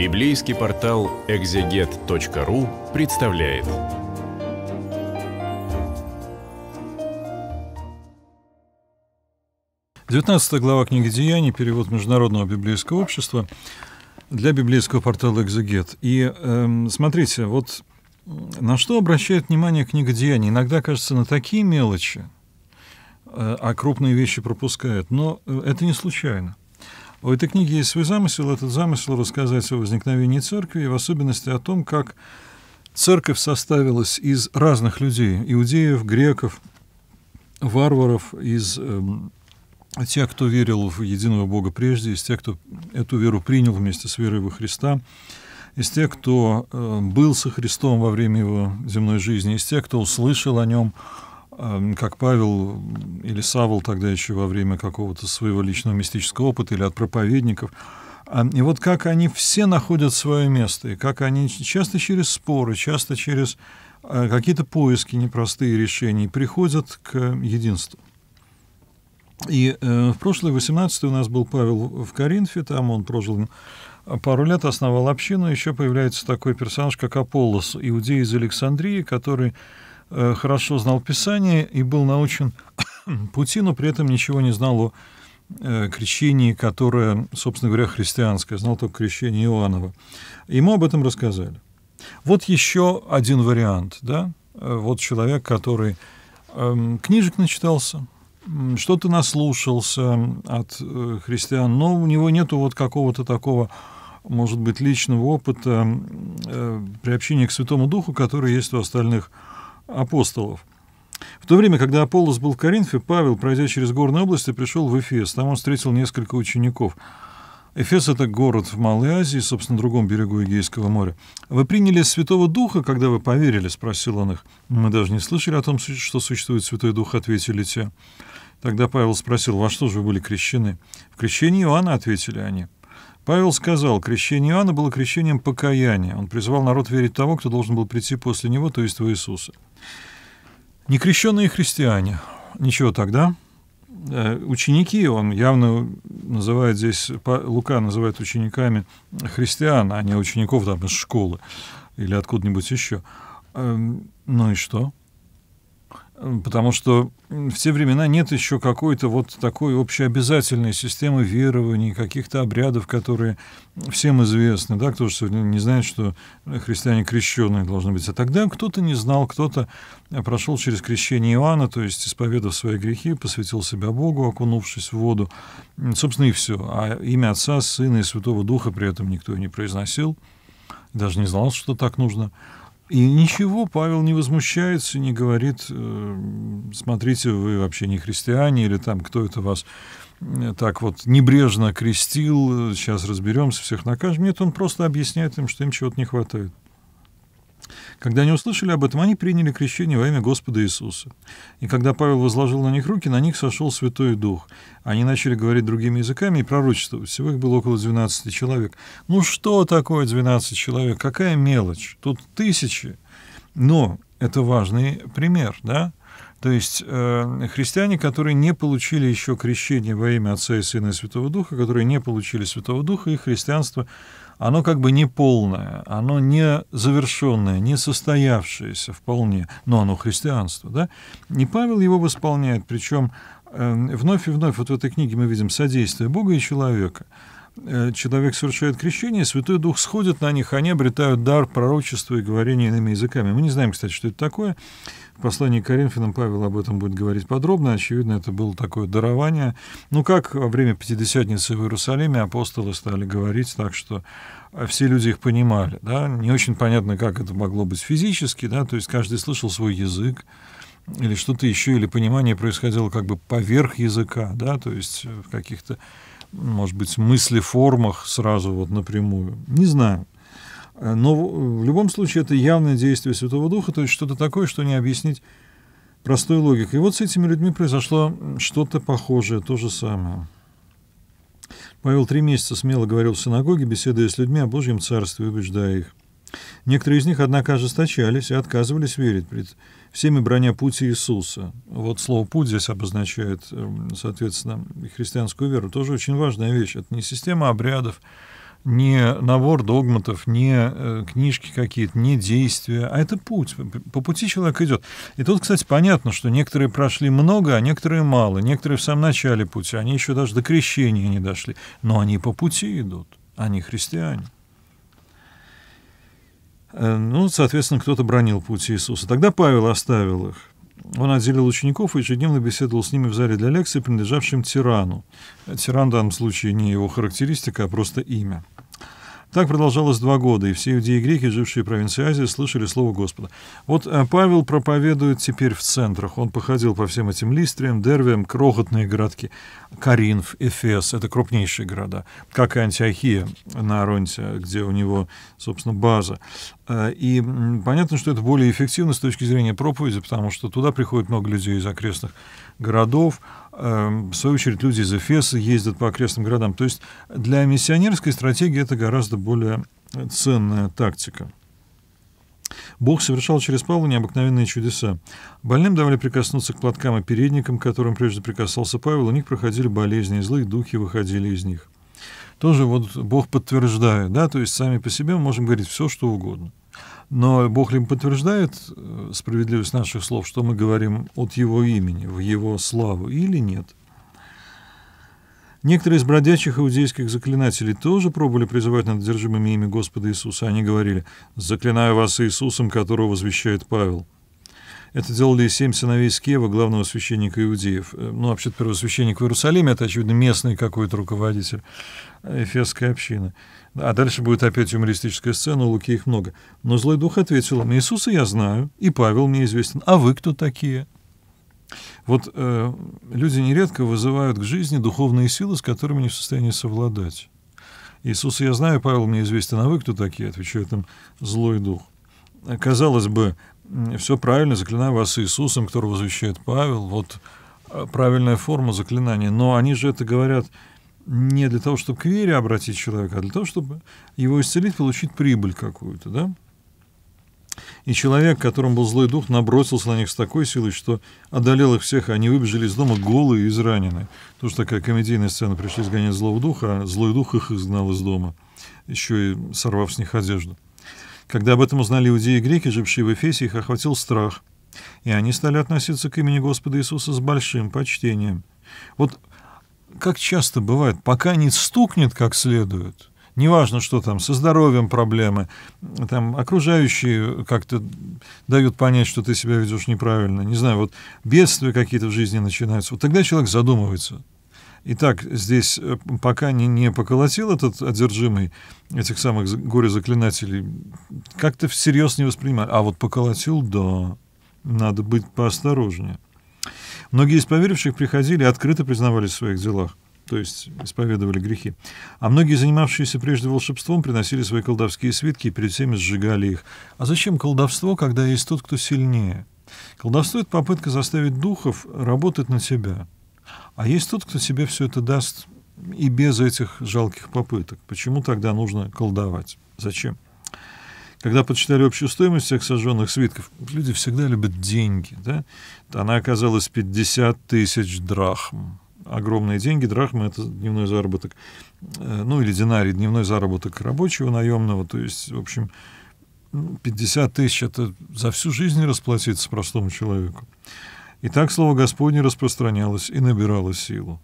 Библейский портал экзегет.ру представляет. Девятнадцатая глава книги Деяний, перевод Международного библейского общества для библейского портала «Экзегет». И э, смотрите, вот э, на что обращает внимание книга Деяний? Иногда кажется на такие мелочи, э, а крупные вещи пропускают. Но э, это не случайно. У этой книги есть свой замысел. Этот замысел рассказать о возникновении церкви, и в особенности о том, как церковь составилась из разных людей, иудеев, греков, варваров, из э, тех, кто верил в единого Бога прежде, из тех, кто эту веру принял вместе с верой во Христа, из тех, кто э, был со Христом во время его земной жизни, из тех, кто услышал о нем, Эм, как Павел или Савол тогда еще во время какого-то своего личного мистического опыта или от проповедников. Эм, и вот как они все находят свое место, и как они часто через споры, часто через э, какие-то поиски непростые решения приходят к единству. И э, в прошлой 18 у нас был Павел в Коринфе, там он прожил э, пару лет, основал общину, еще появляется такой персонаж, как Аполлос, иудей из Александрии, который Э, хорошо знал Писание и был научен пути, но при этом ничего не знал о э, крещении, которое, собственно говоря, христианское, знал только крещение Иоаннова. Ему об этом рассказали. Вот еще один вариант, да, э, вот человек, который эм, книжек начитался, что-то наслушался от христиан, но у него нету вот какого-то такого, может быть, личного опыта приобщения к Святому Духу, который есть у остальных христиан апостолов. В то время, когда Аполлос был в Коринфе, Павел, пройдя через горные области, пришел в Эфес. Там он встретил несколько учеников. Эфес — это город в Малой Азии, собственно, на другом берегу Эгейского моря. «Вы приняли Святого Духа, когда вы поверили?» — спросил он их. «Мы даже не слышали о том, что существует Святой Дух», — ответили те. Тогда Павел спросил, «Во что же вы были крещены?» «В крещении Иоанна», — ответили они. Павел сказал, крещение Иоанна было крещением покаяния. Он призвал народ верить того, кто должен был прийти после него, то есть в Иисуса. Некрещенные христиане. Ничего тогда. Э, ученики, он явно называет здесь, Лука называет учениками христиан, а не учеников там из школы или откуда-нибудь еще. Эм, ну и что? Потому что в те времена нет еще какой-то вот такой общеобязательной системы верований, каких-то обрядов, которые всем известны. Да? Кто же сегодня не знает, что христиане крещенные должны быть. А тогда кто-то не знал, кто-то прошел через крещение Иоанна, то есть исповедав свои грехи, посвятил себя Богу, окунувшись в воду. Собственно, и все. А имя Отца, Сына и Святого Духа при этом никто и не произносил, даже не знал, что так нужно. И ничего Павел не возмущается, не говорит, э, смотрите, вы вообще не христиане, или там кто это вас э, так вот небрежно крестил, э, сейчас разберемся, всех накажем. Нет, он просто объясняет им, что им чего-то не хватает. Когда они услышали об этом, они приняли крещение во имя Господа Иисуса. И когда Павел возложил на них руки, на них сошел Святой Дух. Они начали говорить другими языками и пророчествовать. Всего их было около 12 человек. Ну что такое 12 человек? Какая мелочь? Тут тысячи. Но это важный пример, да? То есть э, христиане, которые не получили еще крещение во имя Отца и Сына и Святого Духа, которые не получили Святого Духа, их христианство оно как бы неполное, оно не завершенное, не состоявшееся вполне, но оно христианство, да? И Павел его восполняет, причем э, вновь и вновь, вот в этой книге мы видим содействие Бога и человека. Э, человек совершает крещение, Святой Дух сходит на них, они обретают дар пророчества и говорения иными языками. Мы не знаем, кстати, что это такое. В послании к Коринфянам Павел об этом будет говорить подробно. Очевидно, это было такое дарование. Ну, как во время Пятидесятницы в Иерусалиме апостолы стали говорить так, что э, все люди их понимали. Да? Не очень понятно, как это могло быть физически, да? то есть каждый слышал свой язык, или что-то еще, или понимание происходило как бы поверх языка, да, то есть э, в каких-то, может быть, мыслеформах сразу вот напрямую. Не знаю. Э, но в любом случае это явное действие Святого Духа, то есть что-то такое, что не объяснить простой логикой. И вот с этими людьми произошло что-то похожее, то же самое. Павел три месяца смело говорил в синагоге, беседуя с людьми о Божьем Царстве, убеждая их. Некоторые из них, однако, ожесточались и отказывались верить пред всеми броня пути Иисуса. Вот слово «путь» здесь обозначает, эм, соответственно, христианскую веру. Тоже очень важная вещь. Это не система обрядов, не набор догматов, не э, книжки какие-то, не действия, а это путь. По пути человек идет. И тут, кстати, понятно, что некоторые прошли много, а некоторые мало. Некоторые в самом начале пути, они еще даже до крещения не дошли. Но они по пути идут, они христиане. Э, ну, соответственно, кто-то бронил путь Иисуса. Тогда Павел оставил их. Он отделил учеников и ежедневно беседовал с ними в зале для лекции, принадлежавшим тирану. Тиран в данном случае не его характеристика, а просто имя. Так продолжалось два года, и все иудеи и греки, жившие в провинции Азии, слышали слово Господа. Вот э, Павел проповедует теперь в центрах. Он походил по всем этим Листриям, дервиям, крохотные городки. Каринф, Эфес — это крупнейшие города, как и Антиохия на Аронте, где у него, собственно, база. Э, и понятно, что это более эффективно с точки зрения проповеди, потому что туда приходит много людей из окрестных городов, Эм, в свою очередь, люди из Эфеса ездят по окрестным городам. То есть для миссионерской стратегии это гораздо более ценная тактика. Бог совершал через Павла необыкновенные чудеса. Больным давали прикоснуться к платкам и передникам, к которым прежде прикасался Павел, у них проходили болезни, и злые духи выходили из них. Тоже вот Бог подтверждает, да, то есть сами по себе мы можем говорить все, что угодно. Но Бог ли подтверждает э, справедливость наших слов, что мы говорим от Его имени, в Его славу, или нет? Некоторые из бродячих иудейских заклинателей тоже пробовали призывать над одержимыми ими Господа Иисуса. Они говорили «Заклинаю вас Иисусом, которого возвещает Павел». Это делали семь сыновей из Киева, главного священника иудеев. Э, ну, вообще-то первосвященник в Иерусалиме, это, очевидно, местный какой-то руководитель эфесской общины. А дальше будет опять юмористическая сцена, у Луки их много. Но злой дух ответил им, Иисуса я знаю, и Павел мне известен, а вы кто такие? Вот э, люди нередко вызывают к жизни духовные силы, с которыми не в состоянии совладать. Иисуса я знаю, Павел мне известен, а вы кто такие? Отвечает им злой дух. Э, казалось бы, все правильно, заклинаю вас Иисусом, которого возвещает Павел, вот а, правильная форма заклинания. Но они же это говорят не для того, чтобы к вере обратить человека, а для того, чтобы его исцелить, получить прибыль какую-то, да? И человек, которым был злой дух, набросился на них с такой силой, что одолел их всех, они выбежали из дома голые и израненные. Тоже такая комедийная сцена, пришли изгонять злого духа, а злой дух их изгнал из дома, еще и сорвав с них одежду. Когда об этом узнали иудеи и греки, жившие в Эфесе, их охватил страх, и они стали относиться к имени Господа Иисуса с большим почтением. Вот как часто бывает, пока не стукнет как следует, неважно, что там, со здоровьем проблемы, там окружающие как-то дают понять, что ты себя ведешь неправильно, не знаю, вот бедствия какие-то в жизни начинаются, вот тогда человек задумывается, Итак, здесь э, пока не, не поколотил этот одержимый этих самых горе-заклинателей, как-то всерьез не воспринимали. А вот поколотил, да, надо быть поосторожнее. Многие из поверивших приходили и открыто признавались в своих делах, то есть исповедовали грехи. А многие, занимавшиеся прежде волшебством, приносили свои колдовские свитки и перед всеми сжигали их. А зачем колдовство, когда есть тот, кто сильнее? Колдовство — это попытка заставить духов работать на тебя — а есть тот, кто себе все это даст и без этих жалких попыток. Почему тогда нужно колдовать? Зачем? Когда подсчитали общую стоимость всех сожженных свитков, люди всегда любят деньги. Да? Она оказалась 50 тысяч драхм. Огромные деньги, драхмы — это дневной заработок, э, ну или динарий, дневной заработок рабочего наемного. То есть, в общем, 50 тысяч — это за всю жизнь расплатиться простому человеку. И так слово Господне распространялось и набирало силу.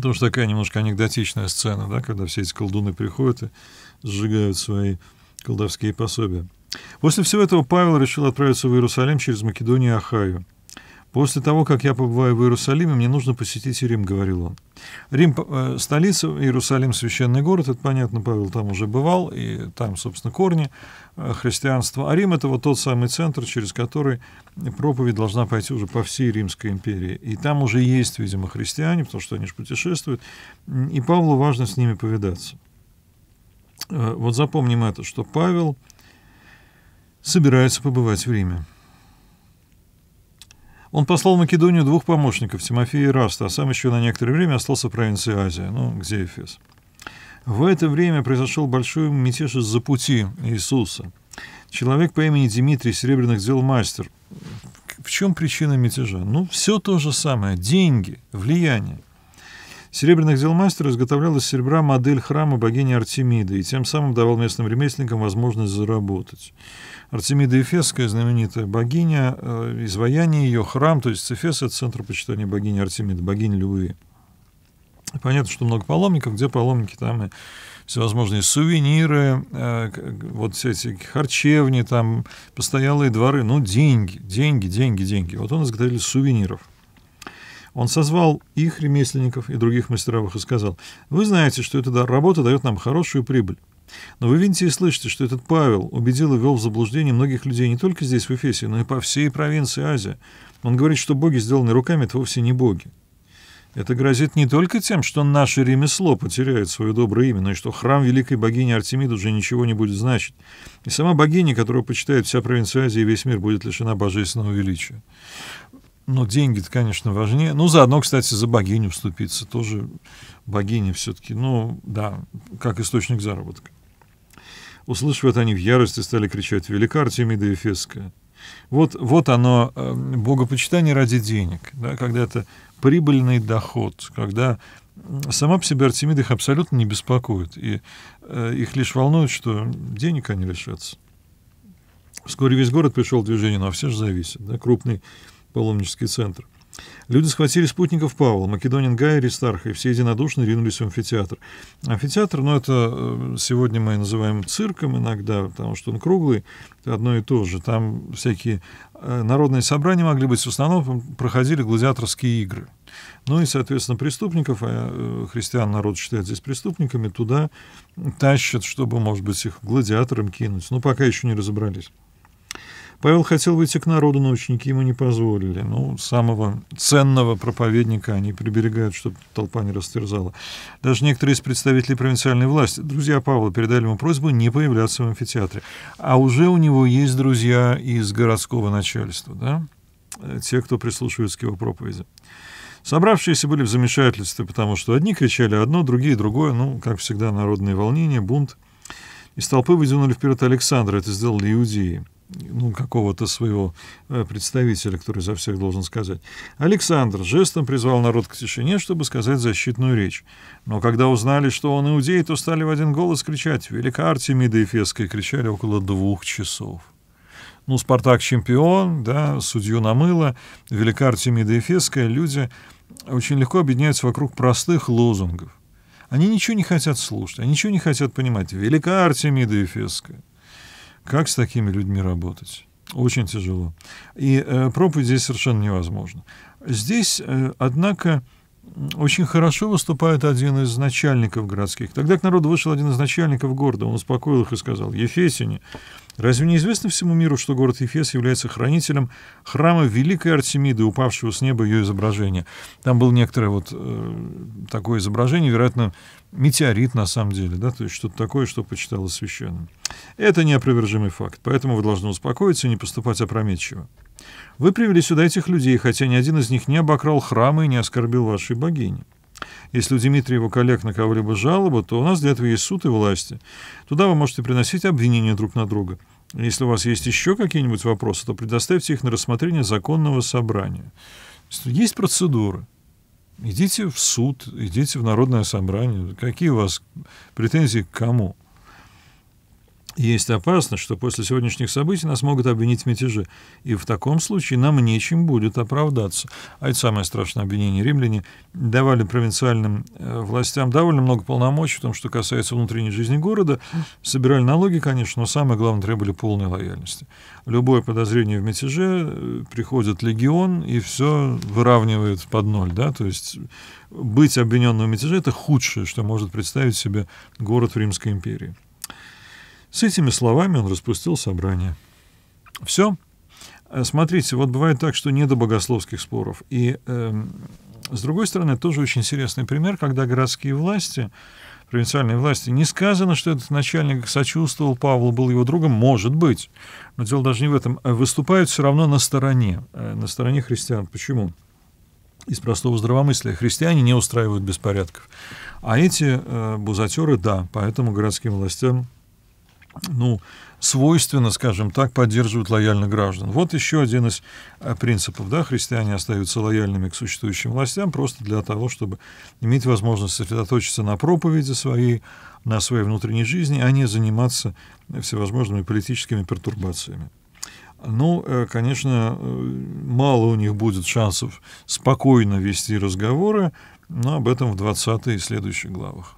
Тоже такая немножко анекдотичная сцена, да, когда все эти колдуны приходят и сжигают свои колдовские пособия. После всего этого Павел решил отправиться в Иерусалим через Македонию и Ахаю. «После того, как я побываю в Иерусалиме, мне нужно посетить Рим», — говорил он. Рим э, столица, Иерусалим — священный город, это понятно, Павел там уже бывал, и там, собственно, корни э, христианства. А Рим — это вот тот самый центр, через который проповедь должна пойти уже по всей Римской империи. И там уже есть, видимо, христиане, потому что они же путешествуют, и Павлу важно с ними повидаться. Э, вот запомним это, что Павел собирается побывать в Риме. Он послал в Македонию двух помощников, Тимофея и Раста, а сам еще на некоторое время остался в провинции Азия, ну, где Эфес. В это время произошел большой мятеж из-за пути Иисуса. Человек по имени Дмитрий Серебряных сделал мастер. В чем причина мятежа? Ну, все то же самое. Деньги, влияние серебряных дел мастера изготовлял из серебра модель храма богини Артемиды и тем самым давал местным ремесленникам возможность заработать. Артемида Эфесская, знаменитая богиня, э, изваяние ее, храм, то есть Эфес — это центр почитания богини Артемиды, богини любви. Понятно, что много паломников, где паломники, там и всевозможные сувениры, э, вот все эти харчевни, там постоялые дворы, ну, деньги, деньги, деньги, деньги. Вот он изготовил сувениров — он созвал их ремесленников и других мастеровых и сказал, «Вы знаете, что эта работа дает нам хорошую прибыль. Но вы видите и слышите, что этот Павел убедил и ввел в заблуждение многих людей не только здесь, в Эфесе, но и по всей провинции Азии. Он говорит, что боги, сделанные руками, это вовсе не боги. Это грозит не только тем, что наше ремесло потеряет свое доброе имя, но и что храм великой богини Артемиды уже ничего не будет значить. И сама богиня, которую почитает вся провинция Азии и весь мир, будет лишена божественного величия. Но деньги конечно, важнее. Ну, заодно, кстати, за богиню вступиться тоже. Богиня все-таки, ну, да, как источник заработка. Услышав это, они в ярости стали кричать «Велика Артемида Ефесская!» Вот, вот оно, эм, богопочитание ради денег, да, когда это прибыльный доход, когда сама по себе Артемида их абсолютно не беспокоит, и э, их лишь волнует, что денег они лишатся. Вскоре весь город пришел в движение, но ну, а все же зависит, Да? Крупный паломнический центр. Люди схватили спутников Павла, Македонин Гай и Аристарха, и все единодушно ринулись в амфитеатр. Амфитеатр, ну, это э, сегодня мы называем цирком иногда, потому что он круглый, это одно и то же. Там всякие э, народные собрания могли быть, в основном проходили гладиаторские игры. Ну и, соответственно, преступников, а э, христиан народ считает здесь преступниками, туда тащат, чтобы, может быть, их гладиаторам кинуть. Но пока еще не разобрались. Павел хотел выйти к народу, но ученики ему не позволили. Ну, самого ценного проповедника они приберегают, чтобы толпа не растерзала. Даже некоторые из представителей провинциальной власти, друзья Павла, передали ему просьбу не появляться в амфитеатре. А уже у него есть друзья из городского начальства, да? Э, те, кто прислушивается к его проповеди. Собравшиеся были в замешательстве, потому что одни кричали одно, другие другое. Ну, как всегда, народные волнения, бунт. Из толпы выдвинули вперед Александра, это сделали иудеи ну, какого-то своего э, представителя, который за всех должен сказать. Александр жестом призвал народ к тишине, чтобы сказать защитную речь. Но когда узнали, что он иудей, то стали в один голос кричать «Велика Артемида Эфесская кричали около двух часов. Ну, «Спартак чемпион», да, «Судью намыло», «Велика Артемида Эфесская. люди очень легко объединяются вокруг простых лозунгов. Они ничего не хотят слушать, они ничего не хотят понимать. «Велика Артемида Эфесская. Как с такими людьми работать? Очень тяжело. И э, проповедь здесь совершенно невозможно. Здесь, э, однако, очень хорошо выступает один из начальников городских. Тогда к народу вышел один из начальников города, он успокоил их и сказал, «Ефесине, Разве не известно всему миру, что город Ефес является хранителем храма Великой Артемиды, упавшего с неба ее изображения? Там было некоторое вот э, такое изображение, вероятно, метеорит на самом деле, да, то есть что-то такое, что почиталось священным. Это неопровержимый факт, поэтому вы должны успокоиться и не поступать опрометчиво. Вы привели сюда этих людей, хотя ни один из них не обокрал храмы и не оскорбил вашей богини. Если у Дмитрия его коллег на кого-либо жалоба, то у нас для этого есть суд и власти. Туда вы можете приносить обвинения друг на друга. Если у вас есть еще какие-нибудь вопросы, то предоставьте их на рассмотрение законного собрания. Есть процедуры. Идите в суд, идите в народное собрание. Какие у вас претензии к кому? Есть опасность, что после сегодняшних событий нас могут обвинить в мятеже, и в таком случае нам нечем будет оправдаться. А это самое страшное обвинение. Римляне давали провинциальным э, властям довольно много полномочий в том, что касается внутренней жизни города, собирали налоги, конечно, но самое главное, требовали полной лояльности. Любое подозрение в мятеже, э, приходит легион и все выравнивает под ноль, да, то есть быть обвиненным в мятеже — это худшее, что может представить себе город в Римской империи. С этими словами он распустил собрание. Все. Э, смотрите, вот бывает так, что не до богословских споров. И, э, с другой стороны, тоже очень интересный пример, когда городские власти, провинциальные власти, не сказано, что этот начальник сочувствовал Павлу, был его другом, может быть. Но дело даже не в этом. Э, выступают все равно на стороне, э, на стороне христиан. Почему? из простого здравомыслия. Христиане не устраивают беспорядков. А эти э, бузатеры, да, поэтому городским властям ну, свойственно, скажем так, поддерживают лояльных граждан. Вот еще один из э, принципов. Да, христиане остаются лояльными к существующим властям просто для того, чтобы иметь возможность сосредоточиться на проповеди своей, на своей внутренней жизни, а не заниматься всевозможными политическими пертурбациями. Ну, э, конечно, э, мало у них будет шансов спокойно вести разговоры, но об этом в 20 и следующих главах.